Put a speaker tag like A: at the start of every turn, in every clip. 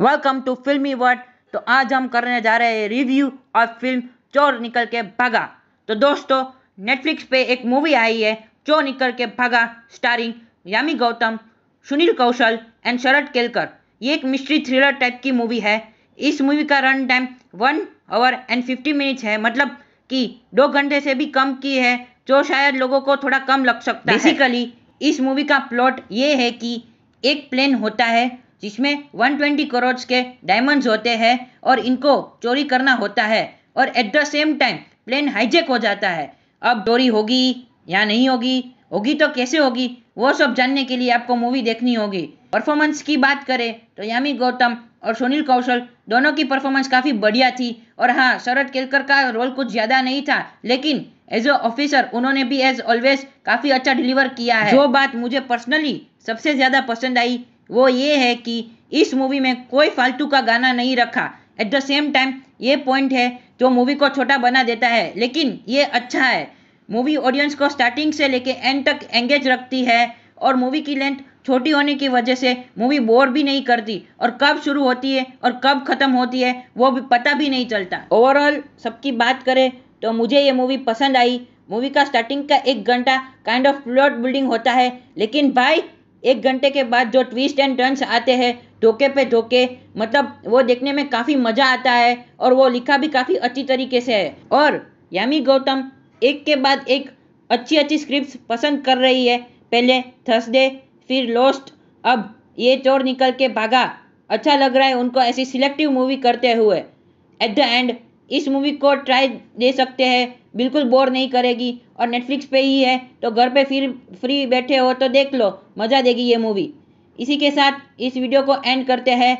A: welcome to फिल्मी word तो आज हम करने जा रहे हैं रिव्यू ऑफ फिल्म चोर निकल के भागा तो दोस्तों नेटफ्लिक्स पे एक मूवी आई है चोर निकल के भागा स्टारिंग यामी गौतम सुनील कौशल एंड शरद केलकर ये एक मिस्ट्री थ्रिलर टाइप की मूवी है इस मूवी का run time one hour and fifty minutes है मतलब कि दो घंटे से भी कम की है जो शायद लोगों को थोड़ा कम लग सकता है बेसिकली इस मूवी का प्लॉट ये है कि एक प्लेन होता है जिसमें 120 करोड़ के डायमंड्स होते हैं और इनको चोरी करना होता है और at the same time plane hijack हो जाता है अब चोरी होगी या नहीं होगी होगी तो कैसे होगी वो सब जानने के लिए आपको मूवी देखनी होगी परफॉर्मेंस की बात करें तो यामी गौतम और सुनील कौशल दोनों की परफॉर्मेंस काफ़ी बढ़िया थी और हाँ शरद केलकर का रोल कुछ ज़्यादा नहीं था लेकिन एज अ ऑफिसर उन्होंने भी एज ऑलवेज काफ़ी अच्छा डिलीवर किया है जो बात मुझे पर्सनली सबसे ज़्यादा पसंद आई वो ये है कि इस मूवी में कोई फालतू का गाना नहीं रखा एट द सेम टाइम ये पॉइंट है जो मूवी को छोटा बना देता है लेकिन ये अच्छा है मूवी ऑडियंस को स्टार्टिंग से लेके एंड तक एंगेज रखती है और मूवी की लेंथ छोटी होने की वजह से मूवी बोर भी नहीं करती और कब शुरू होती है और कब ख़त्म होती है वो भी पता भी नहीं चलता ओवरऑल सबकी बात करें तो मुझे ये मूवी पसंद आई मूवी का स्टार्टिंग का एक घंटा काइंड ऑफ प्लॉट बिल्डिंग होता है लेकिन भाई एक घंटे के बाद जो ट्विस्ट एंड टर्न्स आते हैं धोखे पे धोखे मतलब वो देखने में काफ़ी मज़ा आता है और वो लिखा भी काफ़ी अच्छी तरीके से है और यामी गौतम एक के बाद एक अच्छी अच्छी स्क्रिप्ट पसंद कर रही है पहले थर्सडे फिर लोस्ट अब ये चोर निकल के भागा अच्छा लग रहा है उनको ऐसी सिलेक्टिव मूवी करते हुए एट द एंड इस मूवी को ट्राई दे सकते हैं बिल्कुल बोर नहीं करेगी और नेटफ्लिक्स पे ही है तो घर पे फिर फ्री बैठे हो तो देख लो मज़ा देगी ये मूवी इसी के साथ इस वीडियो को एंड करते हैं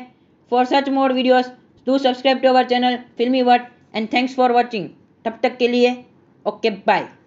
A: for such more videos do subscribe to our channel Filmy Word and thanks for watching तब तक के लिए ओके बाय